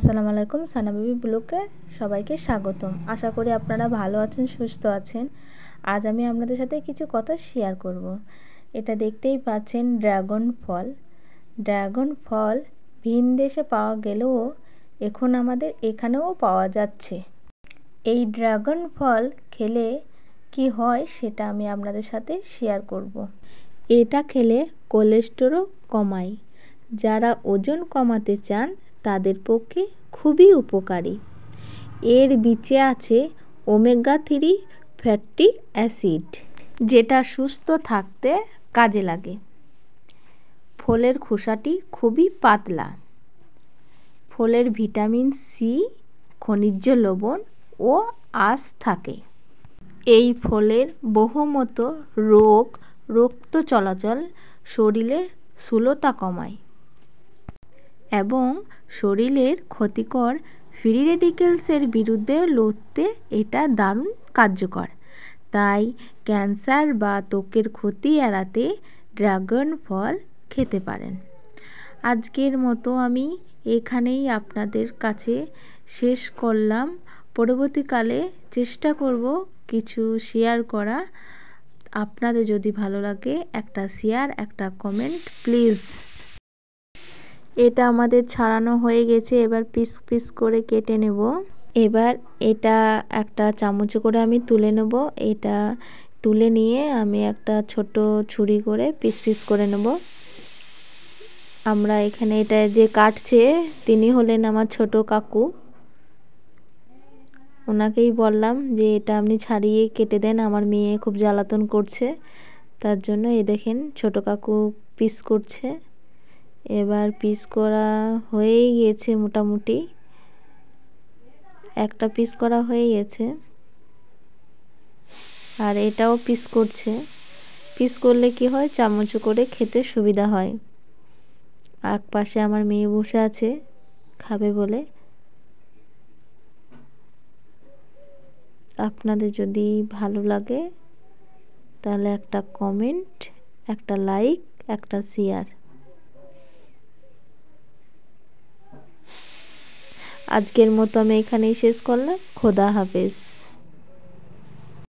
আসসালামু আলাইকুম সানাবিবি ব্লকে সবাইকে স্বাগতম আশা করি আপনারা ভালো আছেন সুস্থ আছেন আজ আমি আপনাদের সাথে কিছু কথা শেয়ার করব। এটা দেখতেই পাচ্ছেন ড্রাগন ফল ড্রাগন ফল ভিন দেশে পাওয়া গেলেও এখন আমাদের এখানেও পাওয়া যাচ্ছে এই ড্রাগন ফল খেলে কি হয় সেটা আমি আপনাদের সাথে শেয়ার করব। এটা খেলে কোলেস্টেরল কমায় যারা ওজন কমাতে চান তাদের পক্ষে খুবই উপকারী এর বিচে আছে ওমেগা থ্রি ফ্যাটি অ্যাসিড যেটা সুস্থ থাকতে কাজে লাগে ফলের খোসাটি খুবই পাতলা ফলের ভিটামিন সি খনিজ লবণ ও আস থাকে এই ফলের বহুমত রোগ রক্ত চলাচল শরীরে স্থূলতা কমায় এবং শরীরের ক্ষতিকর ফ্রি রেডিকেলসের বিরুদ্ধে লড়তে এটা দারুণ কার্যকর তাই ক্যান্সার বা ত্বকের ক্ষতি এড়াতে ড্রাগন ফল খেতে পারেন আজকের মতো আমি এখানেই আপনাদের কাছে শেষ করলাম পরবর্তীকালে চেষ্টা করব কিছু শেয়ার করা আপনাদের যদি ভালো লাগে একটা শেয়ার একটা কমেন্ট প্লিজ এটা আমাদের ছাড়ানো হয়ে গেছে এবার পিস পিস করে কেটে নেব এবার এটা একটা চামচ করে আমি তুলে নেব এটা তুলে নিয়ে আমি একটা ছোট ছুরি করে পিস পিস করে নেব আমরা এখানে এটা যে কাটছে তিনি হলেন আমার ছোট কাকু ওনাকেই বললাম যে এটা আপনি ছাড়িয়ে কেটে দেন আমার মেয়ে খুব জ্বালাতন করছে তার জন্য এ দেখেন ছোট কাকু পিস করছে এবার পিস করা হয়েই গিয়েছে মোটামুটি একটা পিস করা হয়ে গেছে আর এটাও পিস করছে পিস করলে কি হয় চামচ করে খেতে সুবিধা হয় আক পাশে আমার মেয়ে বসে আছে খাবে বলে আপনাদের যদি ভালো লাগে তাহলে একটা কমেন্ট একটা লাইক একটা শেয়ার আজকের মতো আমি এখানেই শেষ করলাম খোদা হাফেজ